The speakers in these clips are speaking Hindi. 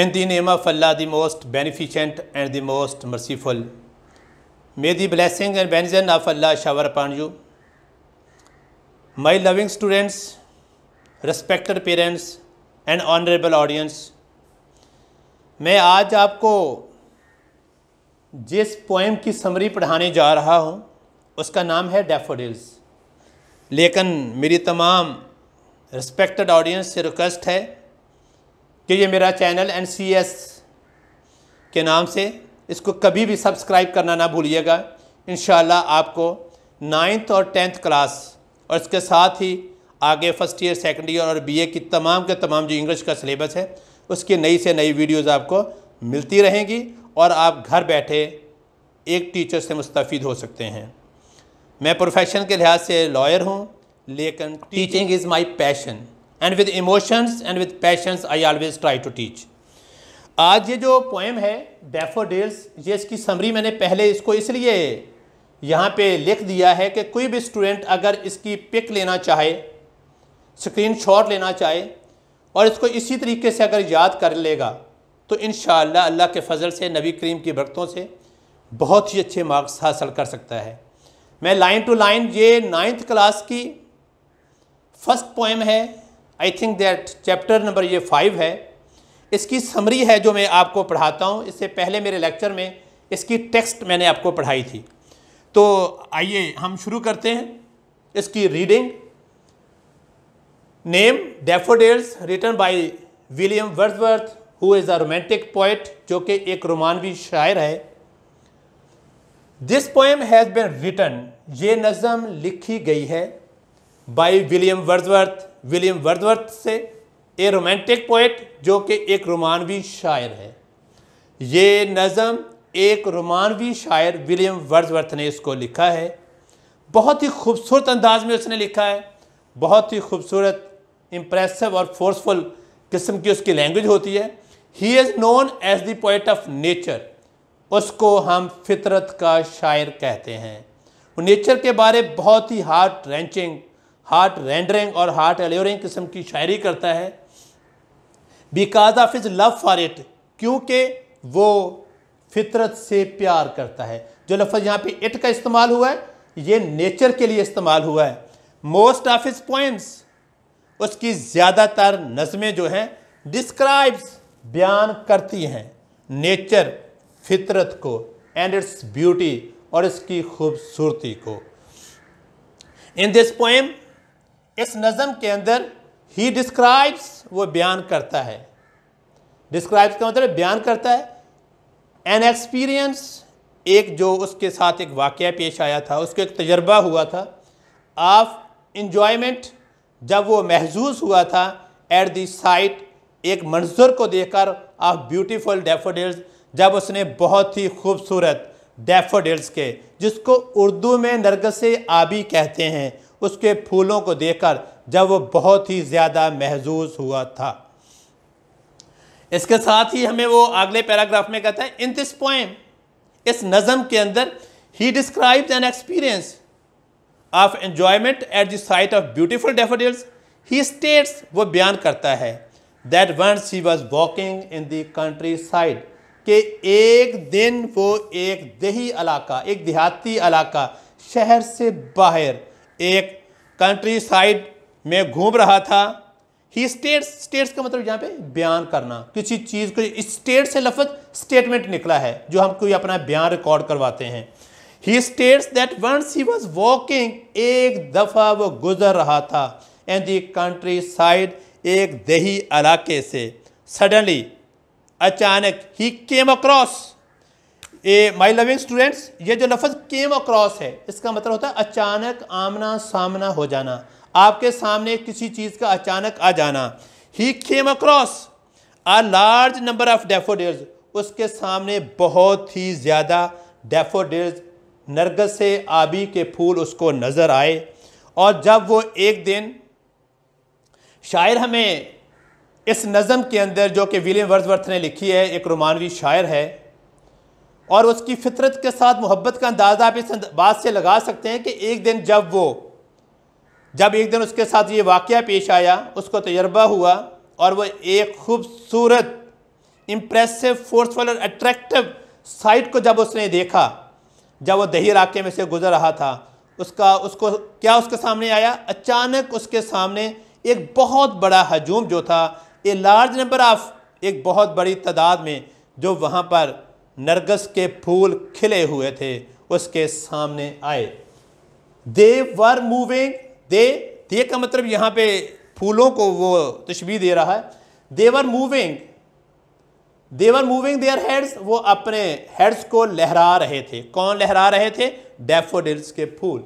In the name of Allah the most beneficent and the most merciful may the blessing and benison of Allah shower upon you my loving students respected parents and honourable audience मैं आज आपको जिस पोएम की समरी पढ़ाने जा रहा हूँ उसका नाम है डेफोडिल्स लेकिन मेरी तमाम रिस्पेक्टेड ऑडियंस से रिक्वेस्ट है कि ये मेरा चैनल एन के नाम से इसको कभी भी सब्सक्राइब करना ना भूलिएगा इन आपको नाइन्थ और टेंथ क्लास और इसके साथ ही आगे फर्स्ट ईयर सेकेंड ईयर और बीए की तमाम के तमाम जो इंग्लिश का सिलेबस है उसकी नई से नई वीडियोस आपको मिलती रहेंगी और आप घर बैठे एक टीचर से मुस्तफ़ हो सकते हैं मैं प्रोफेशन के लिहाज से लॉयर हूँ लेकिन teaching is my passion and with emotions and with passions I always try to teach आज ये जो पोएम है डेफोडेल्स ये इसकी समरी मैंने पहले इसको इसलिए यहाँ पे लिख दिया है कि कोई भी स्टूडेंट अगर इसकी पिक लेना चाहे स्क्रीन शॉट लेना चाहे और इसको इसी तरीके से अगर याद कर लेगा तो इन अल्लाह के फजल से नबी करीम की बरतों से बहुत ही अच्छे मार्क्स हासिल कर सकता है मैं लाइन टू लाइन ये नाइन्थ क्लास की फ़र्स्ट पोएम है I think that chapter number ये फाइव है इसकी समरी है जो मैं आपको पढ़ाता हूँ इससे पहले मेरे लेक्चर में इसकी टेक्स्ट मैंने आपको पढ़ाई थी तो आइए हम शुरू करते हैं इसकी reading name daffodils written by William Wordsworth who is a romantic poet जो कि एक रोमानवी शायर है this poem has been written ये नज़म लिखी गई है by William Wordsworth William Wordsworth से ए रोमांटिक पोइट जो कि एक रोमानवी शायर है ये नज़म एक रोमानवी शायर विलियम वर्दवर्थ ने इसको लिखा है बहुत ही खूबसूरत अंदाज में उसने लिखा है बहुत ही खूबसूरत इम्प्रेसिव और फोर्सफुल किस्म की उसकी लैंग्वेज होती है he is known as the poet of nature उसको हम फितरत का शायर कहते हैं नेचर के बारे बहुत ही हार्ट रेंचिंग हार्ट रेंडरिंग और हार्ट एल्योरिंग किस्म की शायरी करता है because of his love for it क्योंकि वो फितरत से प्यार करता है जो लफ्ज़ यहाँ पे इट का इस्तेमाल हुआ है ये नेचर के लिए इस्तेमाल हुआ है मोस्ट ऑफ इज पोइम्स उसकी ज़्यादातर नज़में जो हैं डिस्क्राइब्स बयान करती हैं नेचर फितरत को एंड इट्स ब्यूटी और इसकी खूबसूरती को इन दिस पोएम इस नज़म के अंदर ही डिस्क्राइब्स वो बयान करता है डिस्क्राइब्स का मतलब बयान करता है एन एक्सपीरियंस एक जो उसके साथ एक वाक़ पेश आया था उसको एक तजर्बा हुआ था ऑफ इन्जॉयमेंट जब वो महजूज हुआ था एट दी साइट एक मंजर को देखकर ऑफ ब्यूटीफुल डेफोडेल्स जब उसने बहुत ही खूबसूरत डेफोडेल्स के जिसको उर्दू में नरगस आबी कहते हैं उसके फूलों को देखकर जब वो बहुत ही ज़्यादा महजूज हुआ था इसके साथ ही हमें वो अगले पैराग्राफ में कहता है इन दिस पोएम इस नज़म के अंदर he describes an experience of enjoyment at the sight of beautiful daffodils he states वो बयान करता है that once he was walking in the countryside के एक दिन वो एक देही इलाका एक देहाती इलाका शहर से बाहर एक कंट्री साइड में घूम रहा था ही स्टेट्स स्टेट्स का मतलब यहाँ पे बयान करना किसी चीज़ को स्टेट से लफज स्टेटमेंट निकला है जो हम कोई अपना बयान रिकॉर्ड करवाते हैं he states that once he was walking एक दफ़ा वो गुजर रहा था एंड दी कंट्री साइड एक दही इलाके से सडनली अचानक he came across a my loving students ये जो लफज केम अक्रॉस है इसका मतलब होता है अचानक आमना सामना हो जाना आपके सामने किसी चीज़ का अचानक आ जाना he came across a large number of daffodils उसके सामने बहुत ही ज़्यादा डेफोडेज नरगस से आबी के फूल उसको नज़र आए और जब वो एक दिन शायर हमें इस नज़म के अंदर जो कि विलियम वर्जवर्थ ने लिखी है एक रोमानवी शायर है और उसकी फितरत के साथ मोहब्बत का अंदाज़ा आप इस बात से लगा सकते हैं कि एक दिन जब वो जब एक दिन उसके साथ ये वाक़ पेश आया उसको तजर्बा हुआ और वह एक खूबसूरत इम्प्रेसिव फोर्सफुल और अट्रैक्टिव साइट को जब उसने देखा जब वो दही इलाके में से गुज़र रहा था उसका उसको क्या उसके सामने आया अचानक उसके सामने एक बहुत बड़ा हजूम जो था ए लार्ज नंबर ऑफ़ एक बहुत बड़ी तादाद में जो वहाँ पर नरगस के फूल खिले हुए थे उसके सामने आए दे वर मूविंग दे दे का मतलब यहाँ पे फूलों को वो तशबी दे रहा है they were moving they were moving their heads वो अपने हेड्स को लहरा रहे थे कौन लहरा रहे थे डेफोडिल्स के फूल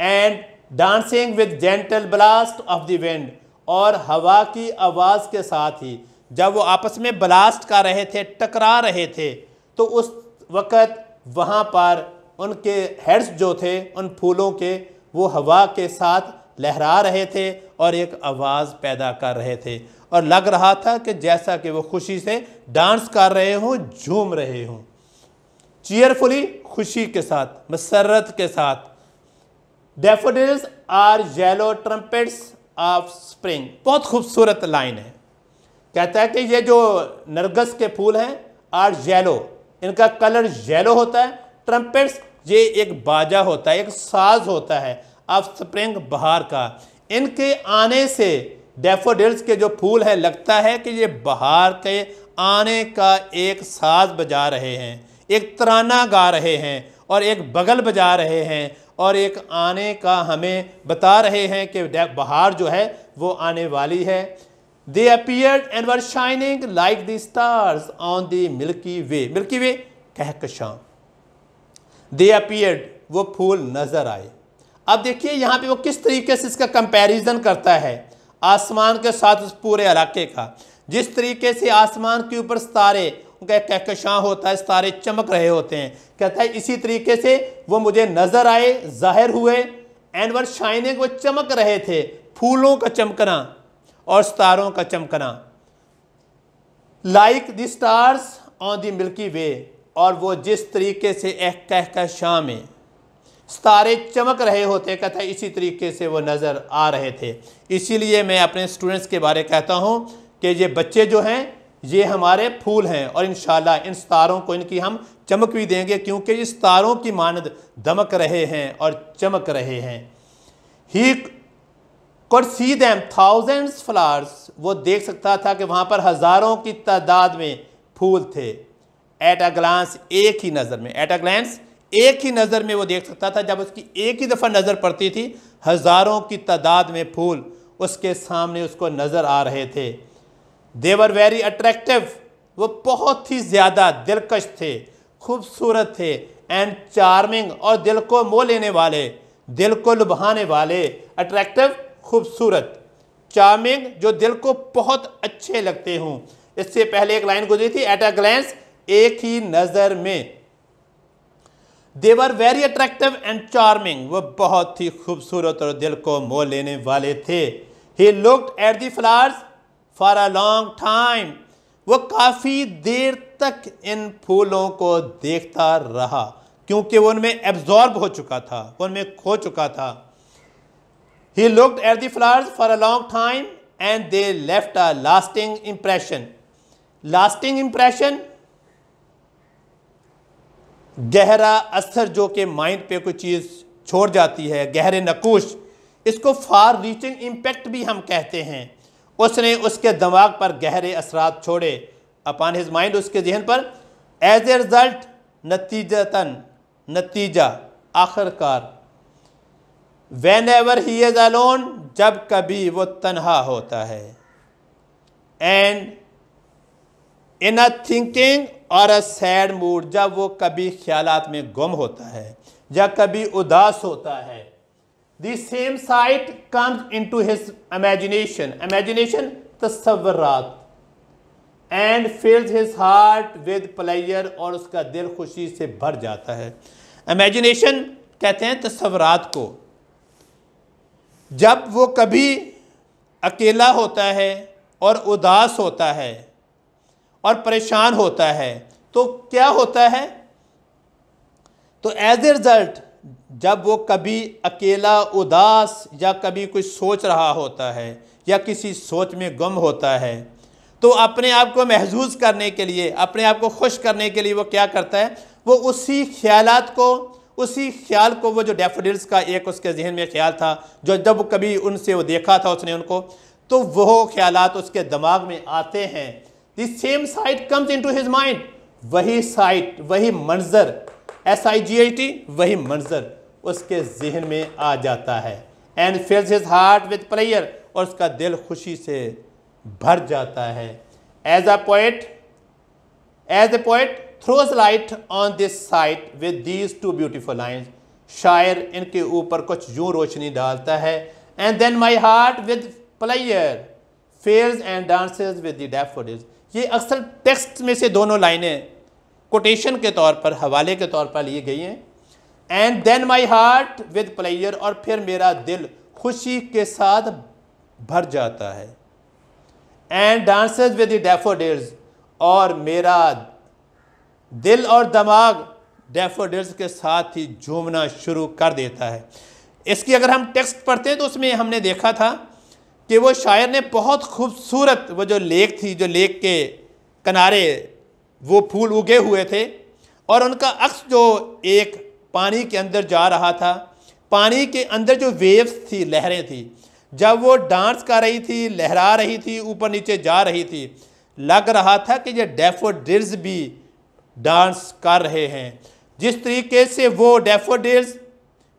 and dancing with gentle blast of the wind और हवा की आवाज़ के साथ ही जब वो आपस में ब्लास्ट कर रहे थे टकरा रहे थे तो उस वक़्त वहाँ पर उनके हेड्स जो थे उन फूलों के वो हवा के साथ लहरा रहे थे और एक आवाज़ पैदा कर रहे थे और लग रहा था कि जैसा कि वो खुशी से डांस कर रहे हों झूम रहे हों चीयरफुली खुशी के साथ मसरत के साथ daffodils are yellow trumpets of spring बहुत खूबसूरत लाइन है कहता है कि ये जो नरगस के फूल हैं आर येलो इनका कलर येलो होता है ट्रम्पेट्स ये एक बाजा होता है एक साज होता है अब स्प्रिंग बहार का इनके आने से डेफोडिल्स के जो फूल है लगता है कि ये बहार के आने का एक साज बजा रहे हैं एक तराना गा रहे हैं और एक बगल बजा रहे हैं और एक आने का हमें बता रहे हैं कि बहार जो है वो आने वाली है They appeared and were shining like the stars on the Milky Way. Milky Way कहकशां दे अपीयर्ड वो फूल नज़र आए अब देखिए यहाँ पे वो किस तरीके से इसका कंपैरिजन करता है आसमान के साथ उस पूरे इलाके का जिस तरीके से आसमान के ऊपर सितारे उनका कहकशां होता है सितारे चमक रहे होते हैं कहता है इसी तरीके से वो मुझे नज़र आए ज़ाहिर हुए एंड वर शाइनिंग वो चमक रहे थे फूलों का चमकना और सितारों का चमकना like the stars on the Milky Way और वो जिस तरीके से एक कह कह शाम में सितारे चमक रहे होते कथा इसी तरीके से वो नज़र आ रहे थे इसीलिए मैं अपने स्टूडेंट्स के बारे कहता हूँ कि ये बच्चे जो हैं ये हमारे फूल हैं और इन इन सितारों को इनकी हम चमक भी देंगे क्योंकि ये तारों की मानद दमक रहे हैं और चमक रहे हैं he could see them thousands flowers वो देख सकता था कि वहाँ पर हज़ारों की तादाद में फूल थे एट अ ग्लांस एक ही नज़र में एट अ ग्लांस एक ही नज़र में वो देख सकता था जब उसकी एक ही दफ़ा नज़र पड़ती थी हज़ारों की तादाद में फूल उसके सामने उसको नज़र आ रहे थे देवर वेरी अट्रैक्टिव वो बहुत ही ज़्यादा दिलकश थे खूबसूरत थे एंड चार्मिंग और दिल को मोह लेने वाले दिल को लुभाने वाले अट्रैक्टिव खूबसूरत चार्मिंग जो दिल को बहुत अच्छे लगते हों इससे पहले एक लाइन गुजरी थी एट अ ग्लैंस एक ही नज़र में they were very attractive and charming वो बहुत ही खूबसूरत और दिल को मोह लेने वाले थे he looked at the flowers for a long time वो काफ़ी देर तक इन फूलों को देखता रहा क्योंकि वो उनमें एब्जॉर्ब हो चुका था उनमें खो चुका था He looked at the flowers for a long time and they left a lasting impression. Lasting impression गहरा असर जो कि माइंड पे कोई चीज़ छोड़ जाती है गहरे नकुश इसको फार रीचिंग इम्पेक्ट भी हम कहते हैं उसने उसके दिमाग पर गहरे असरात छोड़े अपान हिज माइंड उसके जहन पर एज ए रिज़ल्ट नतीजतन नतीजा आखिरकार whenever he is alone जब कभी वो तनहा होता है एंड इन अ थिंकिंग और अ सैड मूड जब वो कभी ख्याल में गुम होता है या कभी उदास होता है the same sight comes into his imagination imagination तस्वरत and fills his heart with pleasure और उसका दिल खुशी से भर जाता है इमेजिनेशन कहते हैं तस्वरत को जब वो कभी अकेला होता है और उदास होता है और परेशान होता है तो क्या होता है तो एज ए रिज़ल्ट जब वो कभी अकेला उदास या कभी कुछ सोच रहा होता है या किसी सोच में गुम होता है तो अपने आप को महजूज करने के लिए अपने आप को खुश करने के लिए वो क्या करता है वो उसी ख्यालात को उसी ख्याल को वो जो डेफोडिल्स का एक उसके जहन में ख्याल था जो जब कभी उनसे वो देखा था उसने उनको तो वह ख्याल उसके दिमाग में आते हैं this same sight comes into his mind वही साइट वही मंजर S I ji I T वही मंजर उसके जहन में आ जाता है and fills his heart with pleasure और उसका दिल खुशी से भर जाता है as a poet as a poet throws light on this sight with these two beautiful lines शायर इनके ऊपर कुछ यूँ रोशनी डालता है and then my heart with pleasure fills and dance with the daffodils ये अक्सर टेक्स्ट में से दोनों लाइनें कोटेशन के तौर पर हवाले के तौर पर लिए गई हैं and then my heart with pleasure और फिर मेरा दिल खुशी के साथ भर जाता है and dance with the daffodils और मेरा दिल और दिमाग डेफोडिल्स के साथ ही झूमना शुरू कर देता है इसकी अगर हम टेक्स्ट पढ़ते हैं तो उसमें हमने देखा था कि वो शायर ने बहुत खूबसूरत वो जो लेक थी जो लेक के किनारे वो फूल उगे हुए थे और उनका अक्स जो एक पानी के अंदर जा रहा था पानी के अंदर जो वेव्स थी लहरें थी जब वो डांस कर रही थी लहरा रही थी ऊपर नीचे जा रही थी लग रहा था कि ये डेफोडिल्स भी डांस कर रहे हैं जिस तरीके से वो डेफोडिल्स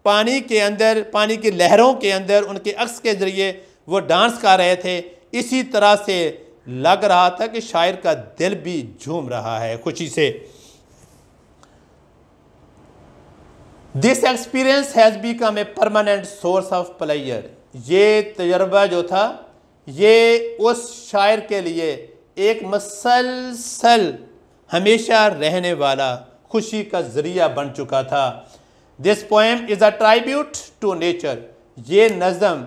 पानी के अंदर पानी की लहरों के अंदर उनके अक्स के ज़रिए वो डांस कर रहे थे इसी तरह से लग रहा था कि शायर का दिल भी झूम रहा है खुशी से this experience has become a permanent source of pleasure ये तजर्बा जो था ये उस शायर के लिए एक मसलसल हमेशा रहने वाला खुशी का जरिया बन चुका था this poem is a tribute to nature ये नज़म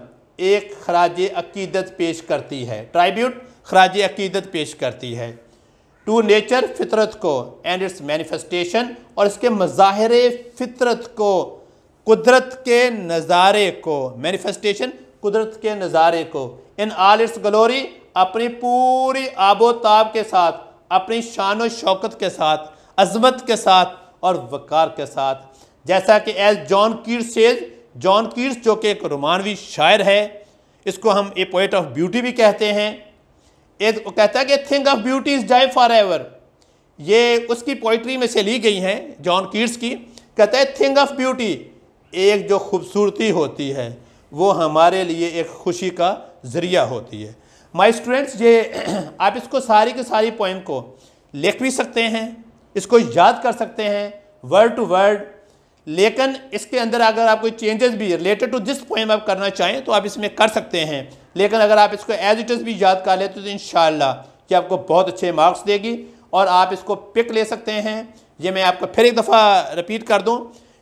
एक खराज अकीदत पेश करती है ट्राइब्यूट खराज अकीदत पेश करती है टू नेचर फितरत को एंड इट्स मैनिफेस्टेशन और इसके मज़ाहरे फितरत को कुदरत के नज़ारे को मैनिफेस्टेशन कुदरत के नज़ारे को इन आल इट्स ग्लोरी अपनी पूरी आबोताब के साथ अपनी शान और शौकत के साथ अजमत के साथ और वक़ार के साथ जैसा कि as John Keats says John Keats जो कि एक रोमानवी शायर है इसको हम ए पोइट ऑफ ब्यूटी भी कहते हैं एक कहता है कि thing of beauty is joy forever ये उसकी पोइट्री में से ली गई हैं जॉन कीर्स की कहता है थिंग ऑफ ब्यूटी एक जो खूबसूरती होती है वो हमारे लिए एक खुशी का ज़रिया होती है माय स्टूडेंट्स ये आप इसको सारी के सारी पोइम को लिख भी सकते हैं इसको याद कर सकते हैं वर्ड टू वर्ड लेकिन इसके अंदर अगर आप कोई चेंजेस भी रिलेटेड टू दिस पोइम आप करना चाहें तो आप इसमें कर सकते हैं लेकिन अगर आप इसको एज इट इज़ भी याद कर लेते तो, तो इन ये आपको बहुत अच्छे मार्क्स देगी और आप इसको पिक ले सकते हैं ये मैं आपको फिर एक दफ़ा रिपीट कर दूँ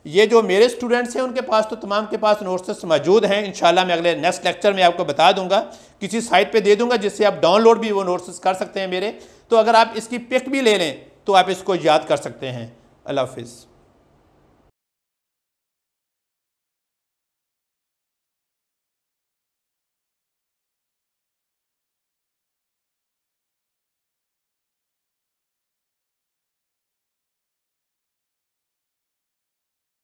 ये जो मेरे स्टूडेंट्स हैं उनके पास तो तमाम के पास नोट्स मौजूद हैं इन मैं अगले नेक्स्ट लेक्चर में आपको बता दूंगा किसी साइट पे दे दूंगा जिससे आप डाउनलोड भी वो नोट्स कर सकते हैं मेरे तो अगर आप इसकी पिक भी ले लें तो आप इसको याद कर सकते हैं अल्लाह हाफिज़